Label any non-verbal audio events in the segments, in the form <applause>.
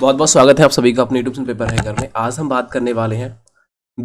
बहुत बहुत स्वागत है आप सभी का अपने यूट्यूब पेपर हैकर में आज हम बात करने वाले हैं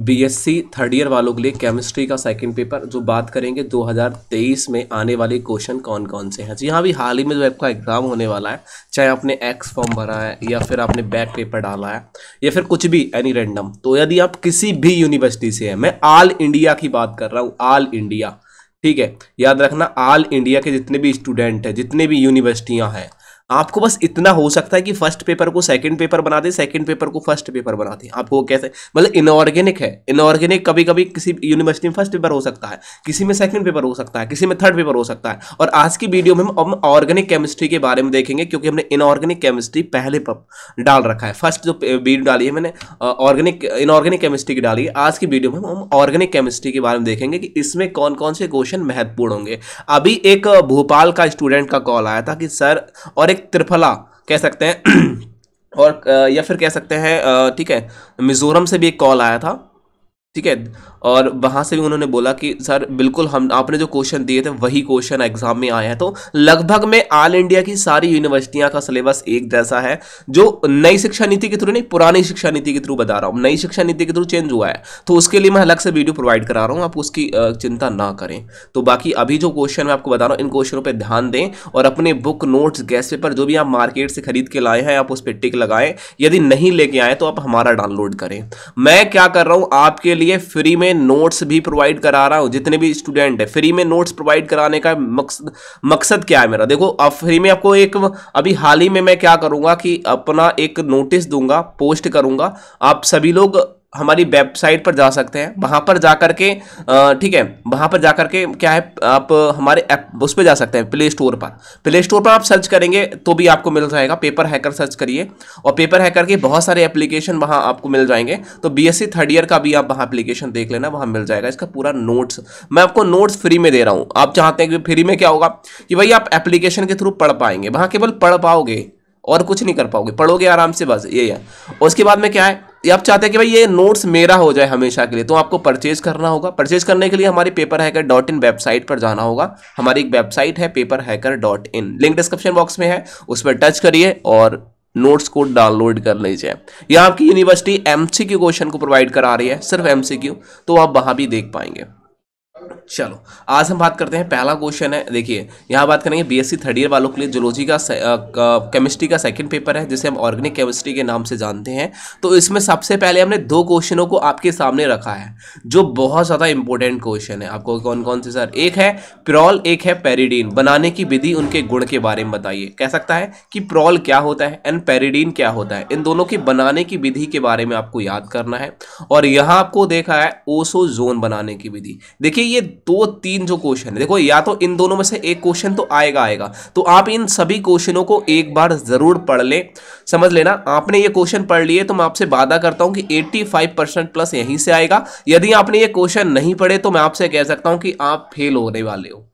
बीएससी थर्ड ईयर वालों के लिए केमिस्ट्री का सेकंड पेपर जो बात करेंगे 2023 में आने वाले क्वेश्चन कौन कौन से हैं जी हाँ भी हाल ही में जो आपका एग्ज़ाम होने वाला है चाहे आपने एक्स फॉर्म भरा है या फिर आपने बैक पेपर डाला है या फिर कुछ भी एनी रेंडम तो यदि आप किसी भी यूनिवर्सिटी से हैं मैं ऑल इंडिया की बात कर रहा हूँ ऑल इंडिया ठीक है याद रखना ऑल इंडिया के जितने भी स्टूडेंट हैं जितने भी यूनिवर्सिटियाँ हैं आपको बस इतना हो सकता है कि फर्स्ट पेपर को सेकंड पेपर बना दे सेकंड पेपर को फर्स्ट पेपर बना दे आपको कैसे मतलब इनऑर्गेनिक है इनऑर्गेनिक कभी कभी किसी यूनिवर्सिटी में फर्स्ट पेपर हो सकता है किसी में सेकंड पेपर हो सकता है किसी में थर्ड पेपर हो सकता है और आज की वीडियो में हम ऑर्गेनिक केमिस्ट्री के बारे में देखेंगे क्योंकि हमने इनऑर्गेनिक केमिस्ट्री पहले डाल रखा है फर्स्ट जो वीडियो डाली है मैंने ऑर्गेनिक इनऑर्गेनिक केमिस्ट्री की डाली है आज की वीडियो में हम ऑर्गेनिक केमिस्ट्री के बारे में देखेंगे कि इसमें कौन कौन से क्वेश्चन महत्वपूर्ण होंगे अभी एक भोपाल का स्टूडेंट का कॉल आया था कि सर और एक त्रिफला कह सकते हैं <clears throat> और या फिर कह सकते हैं ठीक है मिज़ोरम से भी एक कॉल आया था ठीक है और वहाँ से भी उन्होंने बोला कि सर बिल्कुल हम आपने जो क्वेश्चन दिए थे वही क्वेश्चन एग्जाम में आए हैं तो लगभग में ऑल इंडिया की सारी यूनिवर्सिटियां का सिलेबस एक जैसा है जो नई शिक्षा नीति के थ्रू नहीं पुरानी शिक्षा नीति के थ्रू बता रहा हूँ नई शिक्षा नीति के थ्रू चेंज हुआ है तो उसके लिए मैं अलग से वीडियो प्रोवाइड करा रहा हूँ आप उसकी चिंता ना करें तो बाकी अभी जो क्वेश्चन मैं आपको बता रहा हूँ इन क्वेश्चनों पर ध्यान दें और अपने बुक नोट्स गैस पेपर जो भी आप मार्केट से खरीद के लाए हैं आप उस पर टिक लगाएं यदि नहीं लेके आए तो आप हमारा डाउनलोड करें मैं क्या कर रहा हूँ आपके लिए फ्री में नोट्स भी प्रोवाइड करा रहा हूँ जितने भी स्टूडेंट है फ्री में नोट्स प्रोवाइड कराने का मकसद मकसद क्या है मेरा देखो अब फ्री में आपको एक अभी हाल ही में मैं क्या करूँगा कि अपना एक नोटिस दूंगा पोस्ट करूँगा आप सभी लोग हमारी वेबसाइट पर जा सकते हैं वहाँ पर जा के ठीक है वहाँ पर जा के क्या है आप हमारे ऐप उस पर जा सकते हैं प्ले स्टोर पर प्ले स्टोर पर आप सर्च करेंगे तो भी आपको मिल जाएगा पेपर हैकर सर्च करिए और पेपर हैकर के बहुत सारे एप्लीकेशन वहाँ आपको मिल जाएंगे तो बी थर्ड ईयर का भी आप वहाँ एप्लीकेशन देख लेना वहाँ मिल जाएगा इसका पूरा नोट्स मैं आपको नोट्स फ्री में दे रहा हूँ आप चाहते हैं कि फ्री में क्या होगा कि भाई आप एप्लीकेशन के थ्रू पढ़ पाएंगे वहाँ केवल पढ़ पाओगे और कुछ नहीं कर पाओगे पढ़ोगे आराम से बस ये है उसके बाद में क्या है आप चाहते हैं कि भाई ये नोट्स मेरा हो जाए हमेशा के लिए तो आपको परचेज करना होगा परचेज करने के लिए हमारे paper hacker dot in website पर जाना होगा हमारी एक वेबसाइट है paper hacker dot in link description box में है उस पर टच करिए और नोट्स को डाउनलोड कर लीजिए या आपकी यूनिवर्सिटी क्यू क्वेश्चन को प्रोवाइड करा रही है सिर्फ क्यू तो आप वहाँ भी देख पाएंगे चलो आज हम बात करते हैं पहला क्वेश्चन है देखिए यहाँ बात करेंगे बीएससी थर्ड ईयर वालों के लिए जोलॉजी का केमिस्ट्री का सेकंड पेपर है जिसे हम ऑर्गेनिक केमिस्ट्री के नाम से जानते हैं तो इसमें सबसे पहले हमने दो क्वेश्चनों को आपके सामने रखा है जो बहुत ज़्यादा इंपॉर्टेंट क्वेश्चन है आपको कौन कौन से सर एक है प्रॉल एक है पेरीडीन बनाने की विधि उनके गुण के बारे में बताइए कह सकता है कि प्रॉल क्या होता है एंड पेरीडीन क्या होता है इन दोनों की बनाने की विधि के बारे में आपको याद करना है और यहाँ आपको देखा है ओसो जोन बनाने की विधि देखिए ये दो तीन जो क्वेश्चन है देखो या तो इन दोनों में से एक क्वेश्चन तो आएगा आएगा तो आप इन सभी क्वेश्चनों को एक बार ज़रूर पढ़ लें समझ लेना आपने ये क्वेश्चन पढ़ लिए तो मैं आपसे वादा करता हूं कि 85 परसेंट प्लस यहीं से आएगा यदि आपने ये क्वेश्चन नहीं पढ़े तो मैं आपसे कह सकता हूं कि आप फेल होने वाले हो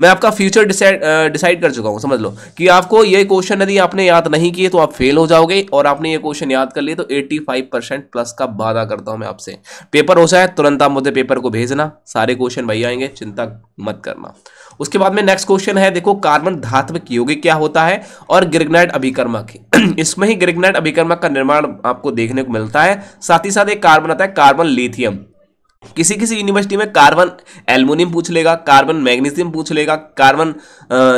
मैं आपका फ्यूचर डिसाइड डिसाइड कर चुका हूँ समझ लो कि आपको ये क्वेश्चन यदि आपने याद नहीं किए तो आप फेल हो जाओगे और आपने ये क्वेश्चन याद कर लिए तो 85 परसेंट प्लस का वादा करता हूँ मैं आपसे पेपर हो जाए तुरंत आप मुझे पेपर को भेजना सारे क्वेश्चन भाई आएंगे चिंता मत करना उसके बाद में नेक्स्ट क्वेश्चन है देखो कार्बन धात्विक योगिक क्या होता है और ग्रिग्नाइट अभिक्रमक <clears throat> इसमें ही ग्रिग्नाइट अभिक्रमक का निर्माण आपको देखने को मिलता है साथ ही साथ एक कार्बन आता है कार्बन लिथियम किसी किसी यूनिवर्सिटी में कार्बन एल्युमिनियम पूछ लेगा कार्बन मैग्नीशियम पूछ लेगा कार्बन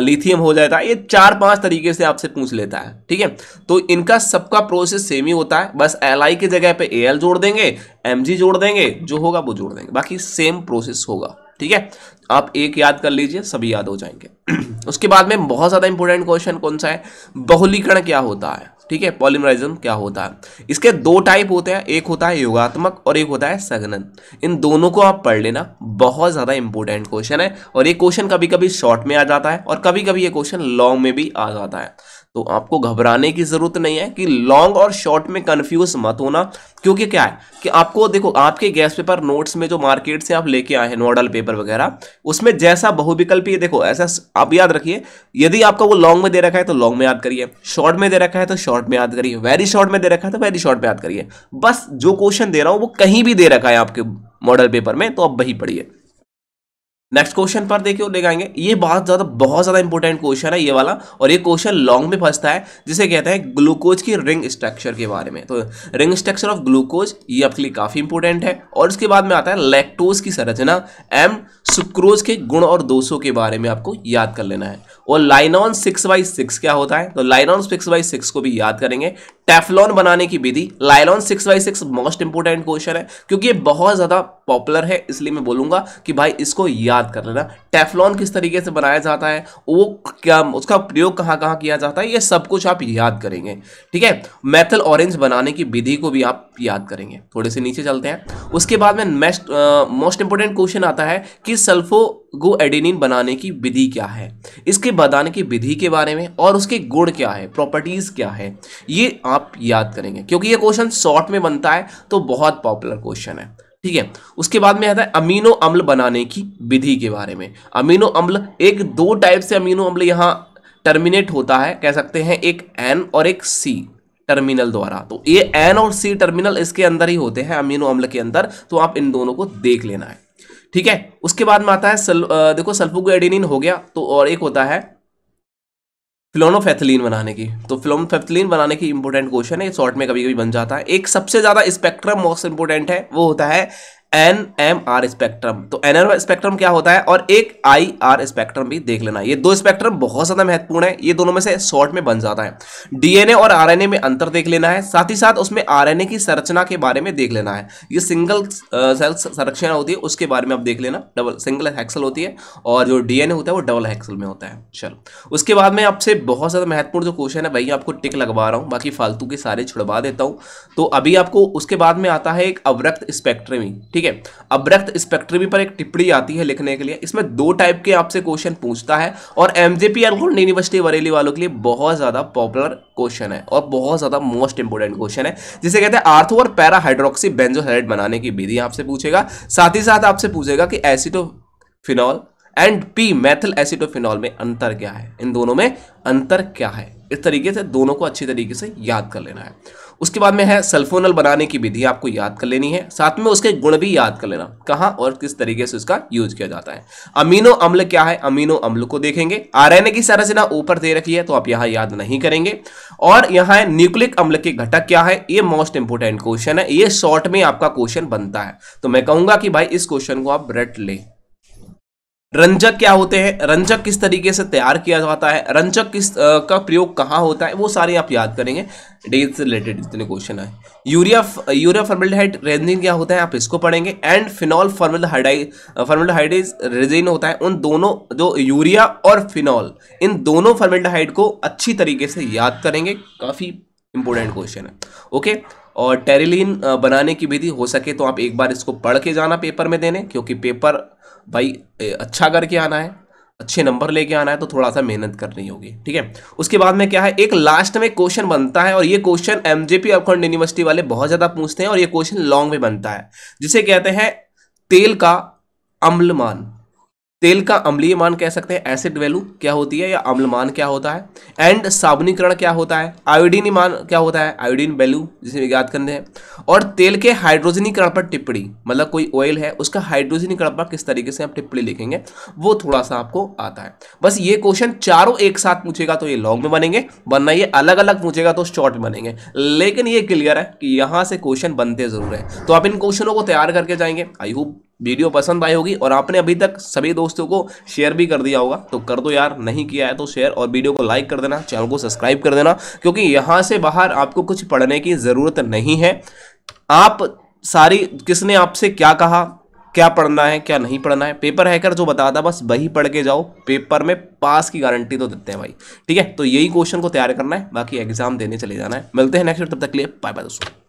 लिथियम हो जाता है ये चार पांच तरीके से आपसे पूछ लेता है ठीक है तो इनका सबका प्रोसेस सेम ही होता है बस एल की जगह पे ए जोड़ देंगे एम जोड़ देंगे जो होगा वो जोड़ देंगे बाकी सेम प्रोसेस होगा ठीक है आप एक याद कर लीजिए सभी याद हो जाएंगे <clears throat> उसके बाद में बहुत ज़्यादा इंपॉर्टेंट क्वेश्चन कौन सा है बहुलीकरण क्या होता है ठीक है पॉलिमराइजम क्या होता है इसके दो टाइप होते हैं एक होता है योगात्मक और एक होता है सघनन इन दोनों को आप पढ़ लेना बहुत ज़्यादा इंपॉर्टेंट क्वेश्चन है और ये क्वेश्चन कभी कभी शॉर्ट में आ जाता है और कभी कभी ये क्वेश्चन लॉन्ग में भी आ जाता है तो आपको घबराने की ज़रूरत नहीं है कि लॉन्ग और शॉर्ट में कंफ्यूज मत होना क्योंकि क्या है कि आपको देखो आपके गैस पेपर नोट्स में जो मार्केट से आप लेके आए हैं नोडल पेपर वगैरह उसमें जैसा ये देखो ऐसा आप याद रखिए यदि आपका वो लॉन्ग में दे रखा है तो लॉन्ग में याद करिए शॉर्ट में दे रखा है तो शॉर्ट में याद करिए वेरी शॉर्ट में दे रखा है तो वेरी शॉर्ट में याद करिए बस जो क्वेश्चन दे रहा हूँ वो कहीं भी दे रखा है आपके मॉडल पेपर में तो आप वही पढ़िए नेक्स्ट क्वेश्चन पर देखिए आएंगे ये बहुत ज़्यादा बहुत ज़्यादा इंपॉर्टेंट क्वेश्चन है ये वाला और ये क्वेश्चन लॉन्ग में फंसता है जिसे कहते हैं ग्लूकोज की रिंग स्ट्रक्चर के बारे में तो रिंग स्ट्रक्चर ऑफ ग्लूकोज ये आपके लिए काफ़ी इंपॉर्टेंट है और इसके बाद में आता है लैक्टोज की संरचना एम सुक्रोज के गुण और दोषों के बारे में आपको याद कर लेना है और लाइनॉन सिक्स बाई सिक्स क्या होता है तो लाइनॉन सिक्स बाई सिक्स को भी याद करेंगे टेफलॉन बनाने की विधि nylon six by six most important question है क्योंकि ये बहुत ज़्यादा पॉपुलर है इसलिए मैं बोलूंगा कि भाई इसको याद कर लेना टेफलॉन किस तरीके से बनाया जाता है वो क्या उसका प्रयोग कहाँ कहाँ किया जाता है ये सब कुछ आप याद करेंगे ठीक है मेथल ऑरेंज बनाने की विधि को भी आप याद करेंगे थोड़े से नीचे चलते हैं उसके बाद में नेक्स्ट मोस्ट इंपॉर्टेंट क्वेश्चन आता है कि सल्फो गो एडेनिन बनाने की विधि क्या है इसके बनाने की विधि के बारे में और उसके गुण क्या है प्रॉपर्टीज़ क्या है ये आप याद करेंगे क्योंकि ये क्वेश्चन शॉर्ट में बनता है तो बहुत पॉपुलर क्वेश्चन है ठीक है उसके बाद में आता है अमीनो अम्ल बनाने की विधि के बारे में अमीनो अम्ल एक दो टाइप से अमीनो अम्ल यहाँ टर्मिनेट होता है कह सकते हैं एक एन और एक सी टर्मिनल द्वारा तो ये एन और सी टर्मिनल इसके अंदर ही होते हैं अमीनो अम्ल के अंदर तो आप इन दोनों को देख लेना है ठीक है उसके बाद में आता है सल, आ, देखो सल्फोगोएडिनिन हो गया तो और एक होता है फिलोनोफेथिलीन बनाने की तो फिलोनोफेथिलीन बनाने की इंपॉर्टेंट क्वेश्चन है शॉर्ट में कभी कभी बन जाता है एक सबसे ज़्यादा स्पेक्ट्रम मोस्ट इंपॉर्टेंट है वो होता है एन एम आर स्पेक्ट्रम तो एन एम स्पेक्ट्रम क्या होता है और एक आई आर स्पेक्ट्रम भी देख लेना ये दो स्पेक्ट्रम बहुत ज्यादा महत्वपूर्ण है ये दोनों में से शॉर्ट में बन जाता है डीएनए और आरएनए में अंतर देख लेना है साथ ही साथ उसमें आरएनए की संरचना के बारे में देख लेना है ये सिंगल सेल संरचना होती है उसके बारे में आप देख लेना डबल सिंगल हैक्सल होती है और जो डीएनए होता है वो डबल हैक्सल में होता है चलो उसके बाद में आपसे बहुत ज्यादा महत्वपूर्ण जो क्वेश्चन है भाई आपको टिक लगवा रहा हूँ बाकी फालतू के सारे छुड़वा देता हूँ तो अभी आपको उसके बाद में आता है एक अवरक्त स्पेक्ट्रमी ठीक ठीक है अब्रक्त स्पेक्ट्रमी पर एक टिप्पणी आती है लिखने के लिए इसमें दो टाइप के आपसे क्वेश्चन पूछता है और एमजेपी जे यूनिवर्सिटी बरेली वालों के लिए बहुत ज़्यादा पॉपुलर क्वेश्चन है और बहुत ज़्यादा मोस्ट इंपोर्टेंट क्वेश्चन है जिसे कहते हैं आर्थो और पैराहाइड्रोक्सी हाइड्रोक्सी बनाने की विधि आपसे पूछेगा साथ ही साथ आपसे पूछेगा कि acetophenol and P methyl acetophenol में अंतर क्या है इन दोनों में अंतर क्या है इस तरीके से दोनों को अच्छी तरीके से याद कर लेना है उसके बाद में है सल्फोनल बनाने की विधि आपको याद कर लेनी है साथ में उसके गुण भी याद कर लेना कहाँ और किस तरीके से उसका यूज किया जाता है अमीनो अम्ल क्या है अमीनो अम्ल को देखेंगे ए की संरचना ऊपर दे रखी है तो आप यहाँ याद नहीं करेंगे और यहाँ है न्यूक्लिक अम्ल के घटक क्या है ये मोस्ट इंपोर्टेंट क्वेश्चन है ये शॉर्ट में आपका क्वेश्चन बनता है तो मैं कहूंगा कि भाई इस क्वेश्चन को आप रट लें रंजक क्या होते हैं रंजक किस तरीके से तैयार किया जाता है रंजक किस आ, का प्रयोग कहाँ होता है वो सारे आप याद करेंगे डेज से रिलेटेड जितने क्वेश्चन आए यूरिया यूरिया फर्मेल्डाइड रेजिन क्या होता है आप इसको पढ़ेंगे and phenol formaldehyde formaldehyde resin होता है उन दोनों जो यूरिया और फिनॉल इन दोनों फर्मेल्डाइड को अच्छी तरीके से याद करेंगे काफ़ी इंपॉर्टेंट क्वेश्चन है ओके और टेरिलीन बनाने की विधि हो सके तो आप एक बार इसको पढ़ के जाना पेपर में देने क्योंकि पेपर भाई अच्छा करके आना है अच्छे नंबर लेके आना है तो थोड़ा सा मेहनत करनी होगी ठीक है उसके बाद में क्या है एक लास्ट में क्वेश्चन बनता है और ये क्वेश्चन एमजेपी अपखंड यूनिवर्सिटी वाले बहुत ज़्यादा पूछते हैं और ये क्वेश्चन लॉन्ग में बनता है जिसे कहते हैं तेल का अम्लमान तेल का अम्लीय मान कह सकते हैं एसिड वैल्यू क्या होती है या अम्लमान क्या होता है एंड साबुनीकरण क्या होता है आयोडीन मान क्या होता है आयोडीन वैल्यू जिसे याद करने हैं और तेल के हाइड्रोजनीकरण पर टिप्पणी मतलब कोई ऑयल है उसका हाइड्रोजनीकरण पर किस तरीके से आप टिप्पणी लिखेंगे वो थोड़ा सा आपको आता है बस ये क्वेश्चन चारों एक साथ पूछेगा तो ये लॉन्ग में बनेंगे वरना ये अलग अलग पूछेगा तो शॉर्ट में बनेंगे लेकिन ये क्लियर है कि यहाँ से क्वेश्चन बनते जरूर है तो आप इन क्वेश्चनों को तैयार करके जाएंगे आई होप वीडियो पसंद आई होगी और आपने अभी तक सभी दोस्तों को शेयर भी कर दिया होगा तो कर दो यार नहीं किया है तो शेयर और वीडियो को लाइक कर देना चैनल को सब्सक्राइब कर देना क्योंकि यहाँ से बाहर आपको कुछ पढ़ने की ज़रूरत नहीं है आप सारी किसने आपसे क्या कहा क्या पढ़ना है क्या नहीं पढ़ना है पेपर हैकर जो बताता बस वही पढ़ के जाओ पेपर में पास की गारंटी तो देते हैं भाई ठीक है तो यही क्वेश्चन को तैयार करना है बाकी एग्जाम देने चले जाना है मिलते हैं नेक्स्ट तब तक के लिए बाय बाय दोस्तों